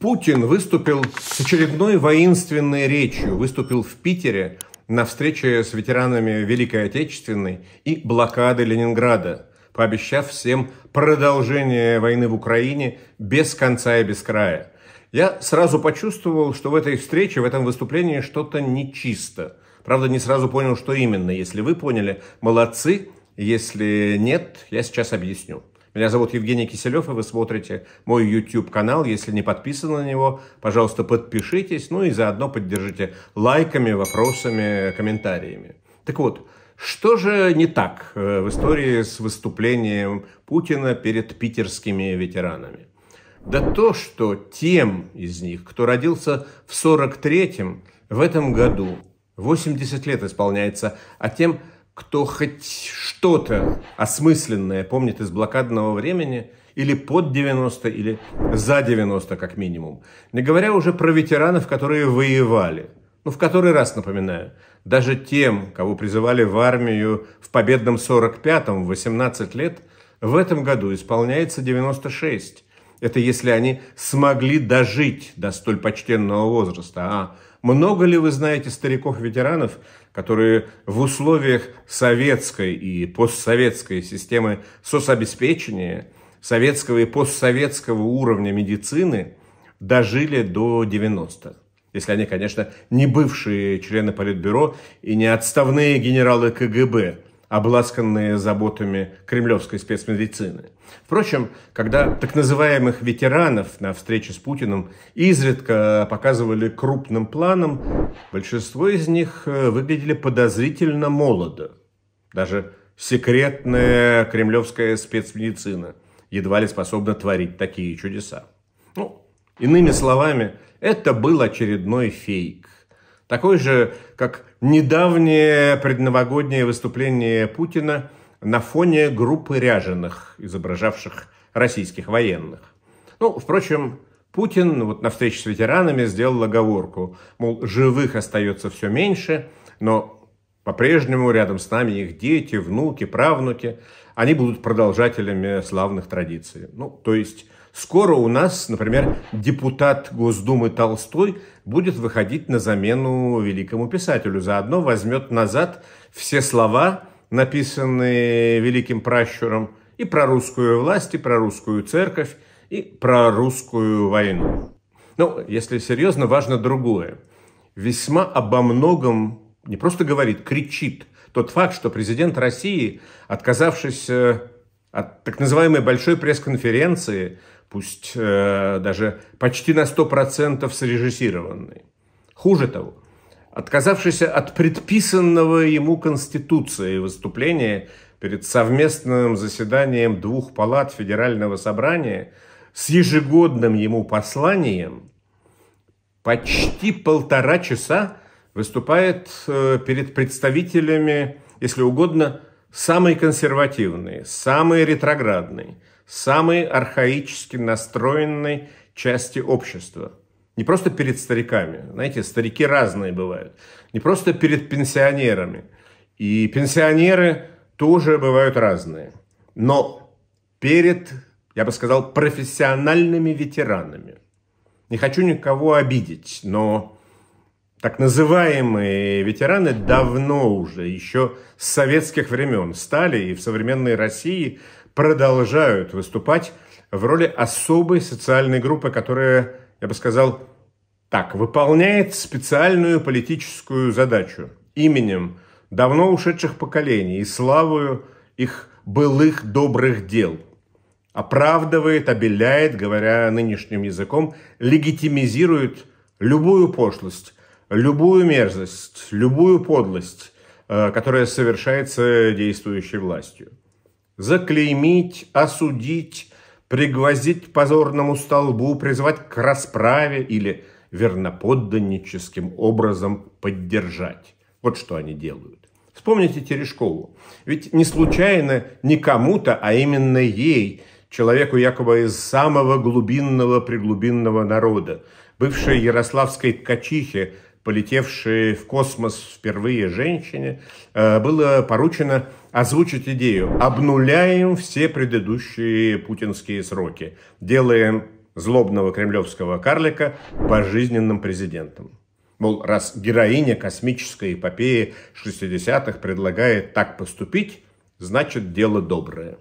Путин выступил с очередной воинственной речью, выступил в Питере на встрече с ветеранами Великой Отечественной и блокады Ленинграда, пообещав всем продолжение войны в Украине без конца и без края. Я сразу почувствовал, что в этой встрече, в этом выступлении что-то нечисто. Правда, не сразу понял, что именно. Если вы поняли, молодцы. Если нет, я сейчас объясню. Меня зовут Евгений Киселев, и вы смотрите мой YouTube-канал. Если не подписаны на него, пожалуйста, подпишитесь, ну и заодно поддержите лайками, вопросами, комментариями. Так вот, что же не так э, в истории с выступлением Путина перед питерскими ветеранами? Да то, что тем из них, кто родился в 43-м, в этом году 80 лет исполняется, а тем кто хоть что-то осмысленное помнит из блокадного времени, или под 90, или за 90 как минимум. Не говоря уже про ветеранов, которые воевали. Ну, в который раз напоминаю, даже тем, кого призывали в армию в победном 45-м, 18 лет, в этом году исполняется 96. Это если они смогли дожить до столь почтенного возраста. А много ли вы знаете стариков-ветеранов, которые в условиях советской и постсоветской системы соцобеспечения, советского и постсоветского уровня медицины дожили до 90-х. Если они, конечно, не бывшие члены Политбюро и не отставные генералы КГБ, обласканные заботами кремлевской спецмедицины. Впрочем, когда так называемых ветеранов на встрече с Путиным изредка показывали крупным планом, большинство из них э, выглядели подозрительно молодо. Даже секретная кремлевская спецмедицина едва ли способна творить такие чудеса. Ну, иными словами, это был очередной фейк. Такой же, как недавнее предновогоднее выступление Путина на фоне группы ряженых, изображавших российских военных. Ну, впрочем, Путин вот на встрече с ветеранами сделал оговорку, мол, живых остается все меньше, но по-прежнему рядом с нами их дети, внуки, правнуки. Они будут продолжателями славных традиций. Ну, то есть скоро у нас, например, депутат Госдумы Толстой будет выходить на замену великому писателю. Заодно возьмет назад все слова, написанные великим пращуром, и про русскую власть, и про русскую церковь, и про русскую войну. Ну, если серьезно, важно другое. Весьма обо многом не просто говорит, кричит. Тот факт, что президент России, отказавшись э, от так называемой большой пресс-конференции, пусть э, даже почти на 100% срежиссированной. Хуже того, отказавшись от предписанного ему конституцией выступления перед совместным заседанием двух палат Федерального собрания с ежегодным ему посланием, почти полтора часа выступает э, перед представителями, если угодно, самые консервативные, самые ретроградные, самые архаически настроенной части общества. Не просто перед стариками, знаете, старики разные бывают, не просто перед пенсионерами. И пенсионеры тоже бывают разные. Но перед, я бы сказал, профессиональными ветеранами. Не хочу никого обидеть, но так называемые ветераны давно уже, еще с советских времен, стали и в современной России продолжают выступать в роли особой социальной группы, которая, я бы сказал, так, выполняет специальную политическую задачу именем давно ушедших поколений и славою их былых добрых дел. Оправдывает, обеляет, говоря нынешним языком, легитимизирует любую пошлость, любую мерзость, любую подлость, э, которая совершается действующей властью. Заклеймить, осудить, пригвоздить к позорному столбу, призвать к расправе или верноподданническим образом поддержать. Вот что они делают. Вспомните Терешкову. Ведь не случайно не кому-то, а именно ей, человеку якобы из самого глубинного преглубинного народа, бывшей ярославской ткачихе, полетевшей в космос впервые женщине, э, было поручено озвучить идею «обнуляем все предыдущие путинские сроки, делаем злобного кремлевского карлика пожизненным президентом». Мол, раз героиня космической эпопеи 60-х предлагает так поступить, значит дело доброе.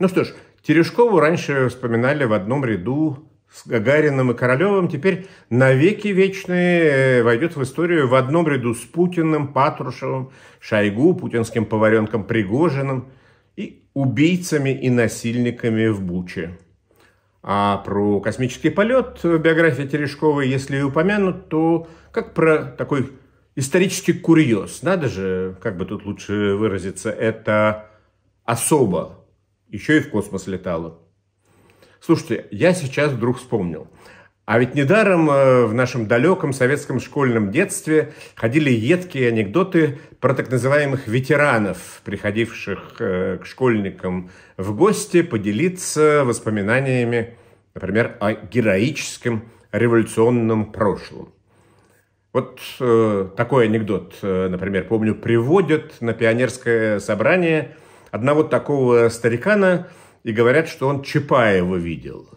Ну что ж, Терешкову раньше вспоминали в одном ряду с Гагарином и Королевым теперь навеки вечные э, войдет в историю в одном ряду с Путиным, Патрушевым, Шойгу, путинским поваренком Пригожиным и убийцами и насильниками в Буче. А про космический полет в биографии Терешковой, если и упомянут, то как про такой исторический курьез. Надо же, как бы тут лучше выразиться, это особо еще и в космос летала. Слушайте, я сейчас вдруг вспомнил. А ведь недаром э, в нашем далеком советском школьном детстве ходили едкие анекдоты про так называемых ветеранов, приходивших э, к школьникам в гости поделиться воспоминаниями, например, о героическом революционном прошлом. Вот э, такой анекдот, э, например, помню, приводят на пионерское собрание одного такого старикана – и говорят, что он Чапаева видел.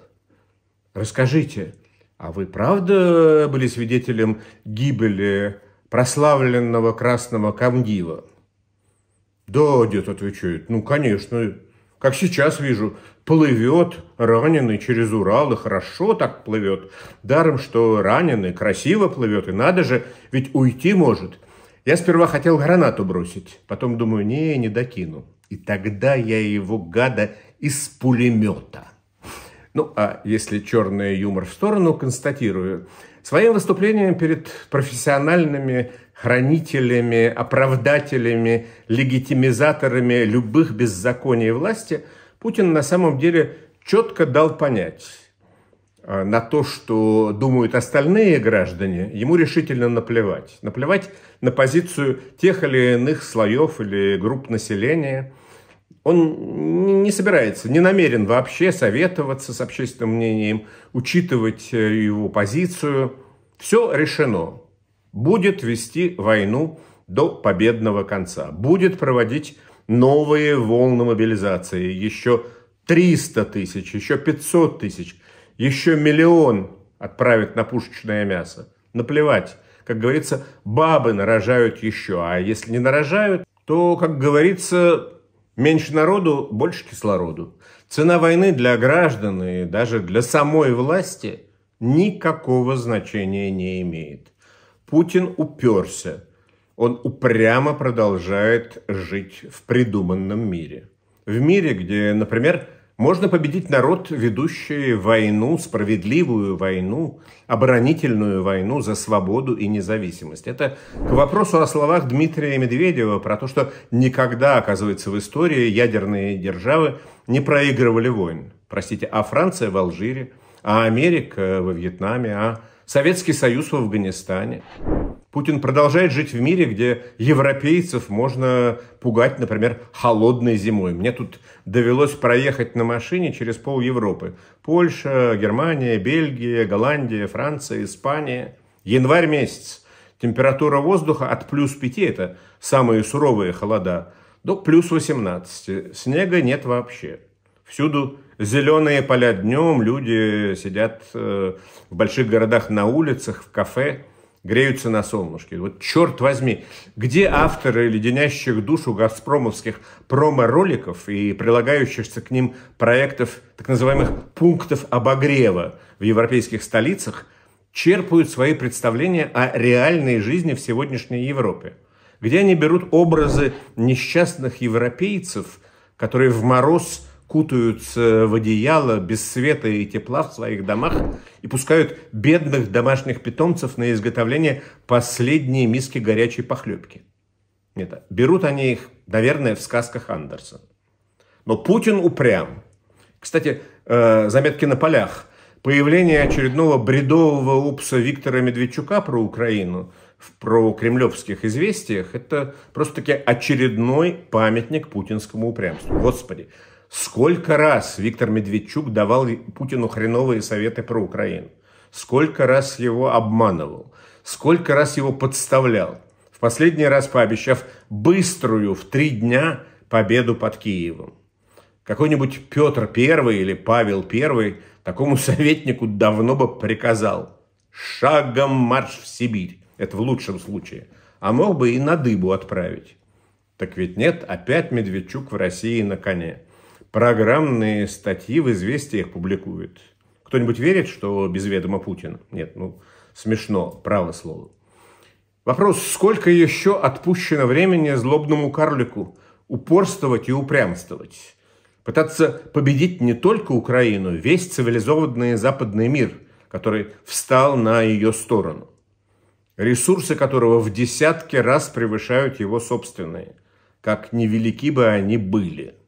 Расскажите, а вы правда были свидетелем гибели прославленного красного камдива? Да, дед отвечает, ну, конечно, как сейчас вижу, плывет раненый через Урал, и хорошо так плывет. Даром, что раненый красиво плывет, и надо же, ведь уйти может. Я сперва хотел гранату бросить, потом думаю, не, не докину. И тогда я его, гада, из пулемета. Ну, а если черный юмор в сторону, констатирую. Своим выступлением перед профессиональными хранителями, оправдателями, легитимизаторами любых беззаконий власти Путин на самом деле четко дал понять, Э, на то, что думают остальные граждане, ему решительно наплевать. Наплевать на позицию тех или иных слоев или групп населения. Он не собирается, не намерен вообще советоваться с общественным мнением, учитывать э, его позицию. Все решено. Будет вести войну до победного конца. Будет проводить новые волны мобилизации. Еще 300 тысяч, еще 500 тысяч – еще миллион отправят на пушечное мясо. Наплевать. Как говорится, бабы нарожают еще, а если не нарожают, то, как говорится, меньше народу, больше кислороду. Цена войны для граждан и даже для самой власти никакого значения не имеет. Путин уперся. Он упрямо продолжает жить в придуманном мире. В мире, где, например, можно победить народ, ведущий войну, справедливую войну, оборонительную войну за свободу и независимость. Это к вопросу о словах Дмитрия Медведева про то, что никогда, оказывается, в истории ядерные державы не проигрывали войн. Простите, а Франция в Алжире, а Америка во Вьетнаме, а Советский Союз в Афганистане. Путин продолжает жить в мире, где европейцев можно пугать, например, холодной зимой. Мне тут довелось проехать на машине через пол Европы. Польша, Германия, Бельгия, Голландия, Франция, Испания. Январь месяц. Температура воздуха от плюс 5, это самые суровые холода, до плюс 18. Снега нет вообще. Всюду зеленые поля днем, люди сидят э, в больших городах на улицах, в кафе – греются на солнышке. Вот черт возьми, где авторы леденящих душу газпромовских промо-роликов и прилагающихся к ним проектов так называемых пунктов обогрева в европейских столицах черпают свои представления о реальной жизни в сегодняшней Европе? Где они берут образы несчастных европейцев, которые в мороз – кутаются в одеяло без света и тепла в своих домах и пускают бедных домашних питомцев на изготовление последней миски горячей похлебки. Нет, берут они их, наверное, в сказках Андерсона. Но Путин упрям. Кстати, э, заметки на полях. Появление очередного бредового упса Виктора Медведчука про Украину в про-Кремлевских известиях – это просто-таки очередной памятник путинскому упрямству. Господи, Сколько раз Виктор Медведчук давал Путину хреновые советы про Украину? Сколько раз его обманывал? Сколько раз его подставлял? В последний раз пообещав быструю в три дня победу под Киевом. Какой-нибудь Петр Первый или Павел Первый такому советнику давно бы приказал «Шагом марш в Сибирь». Это в лучшем случае. А мог бы и на дыбу отправить. Так ведь нет, опять Медведчук в России на коне программные статьи в «Известиях» публикует. Кто-нибудь верит, что без ведома Путина? Нет, ну, смешно, право слово. Вопрос, сколько еще отпущено времени злобному карлику упорствовать и упрямствовать? Пытаться победить не только Украину, весь цивилизованный западный мир, который встал на ее сторону, ресурсы которого в десятки раз превышают его собственные, как невелики бы они были –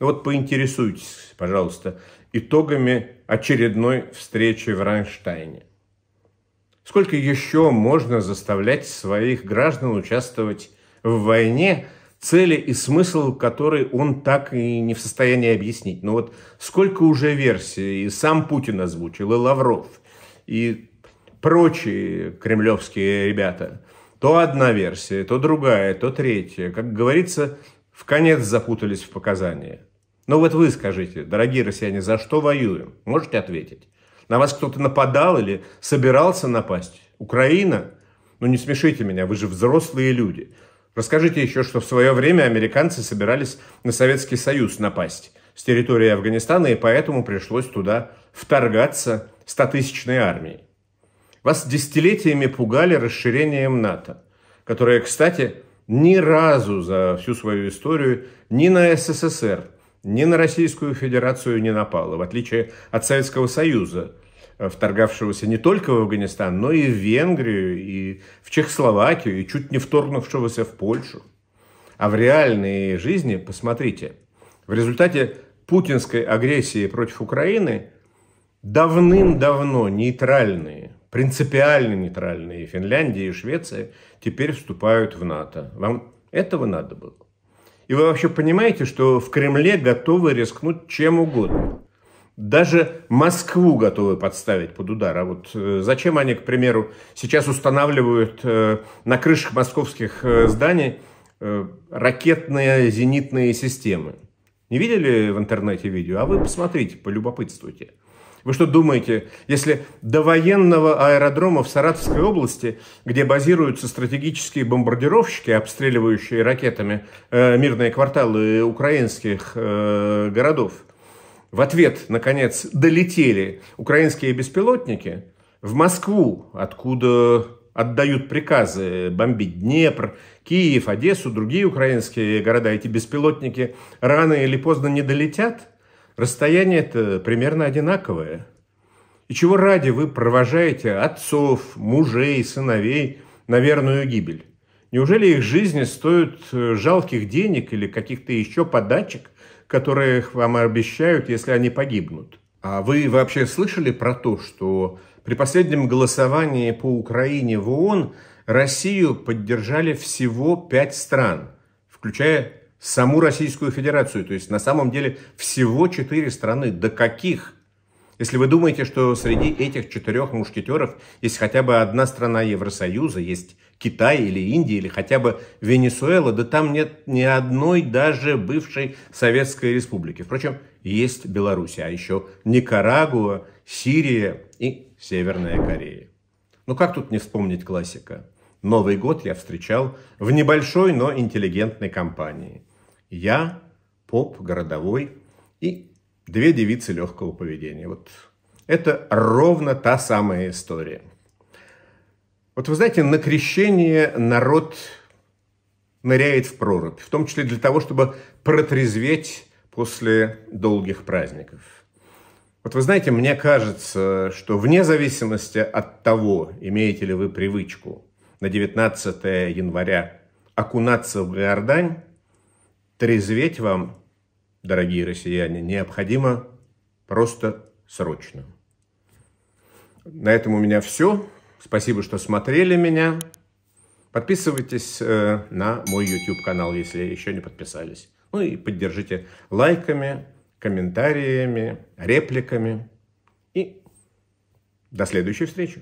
вот поинтересуйтесь, пожалуйста, итогами очередной встречи в Ранштайне. Сколько еще можно заставлять своих граждан участвовать в войне, цели и смысл которой он так и не в состоянии объяснить? Но ну вот сколько уже версий и сам Путин озвучил, и Лавров, и прочие кремлевские ребята. То одна версия, то другая, то третья. Как говорится, в конец запутались в показаниях. Но «Ну вот вы скажите, дорогие россияне, за что воюем? Можете ответить? На вас кто-то нападал или собирался напасть? Украина? Ну не смешите меня, вы же взрослые люди. Расскажите еще, что в свое время американцы собирались на Советский Союз напасть с территории Афганистана, и поэтому пришлось туда вторгаться тысячной армией. Вас десятилетиями пугали расширением НАТО, которое, кстати, ни разу за всю свою историю ни на СССР ни на Российскую Федерацию не напала, в отличие от Советского Союза, э, вторгавшегося не только в Афганистан, но и в Венгрию, и в Чехословакию, и чуть не вторгнувшегося в Польшу. А в реальной жизни, посмотрите, в результате путинской агрессии против Украины давным-давно нейтральные, принципиально нейтральные Финляндия и Швеция теперь вступают в НАТО. Вам этого надо было? И вы вообще понимаете, что в Кремле готовы рискнуть чем угодно. Даже Москву готовы подставить под удар. А вот э, зачем они, к примеру, сейчас устанавливают э, на крышах московских э, зданий ракетные зенитные системы? Не видели в интернете видео? А вы посмотрите, полюбопытствуйте. Вы что думаете, если до военного аэродрома в Саратовской области, где базируются стратегические бомбардировщики, обстреливающие ракетами э, мирные кварталы украинских э, городов, в ответ, наконец, долетели украинские беспилотники в Москву, откуда отдают приказы бомбить Днепр, Киев, Одессу, другие украинские города, эти беспилотники рано или поздно не долетят – расстояние это примерно одинаковое. И чего ради вы провожаете отцов, мужей, сыновей на верную гибель? Неужели их жизни стоят э, жалких денег или каких-то еще подачек, которые вам обещают, если они погибнут? А вы вообще слышали про то, что при последнем голосовании по Украине в ООН Россию поддержали всего пять стран, включая саму Российскую Федерацию. То есть на самом деле всего четыре страны. До каких? Если вы думаете, что среди этих четырех мушкетеров ну есть хотя бы одна страна Евросоюза, есть Китай или Индия, или хотя бы Венесуэла, да там нет ни одной даже бывшей Советской Республики. Впрочем, есть Беларусь, а еще Никарагуа, Сирия и Северная Корея. Ну как тут не вспомнить классика? Новый год я встречал в небольшой, но интеллигентной компании – я, поп, городовой и две девицы легкого поведения. Вот это ровно та самая история. Вот вы знаете, на крещение народ ныряет в прорубь, в том числе для того, чтобы протрезветь после долгих праздников. Вот вы знаете, мне кажется, что вне зависимости от того, имеете ли вы привычку на 19 января окунаться в Иордань, Трезветь вам, дорогие россияне, необходимо просто срочно. На этом у меня все. Спасибо, что смотрели меня. Подписывайтесь э, на мой YouTube-канал, если еще не подписались. Ну и поддержите лайками, комментариями, репликами. И до следующей встречи.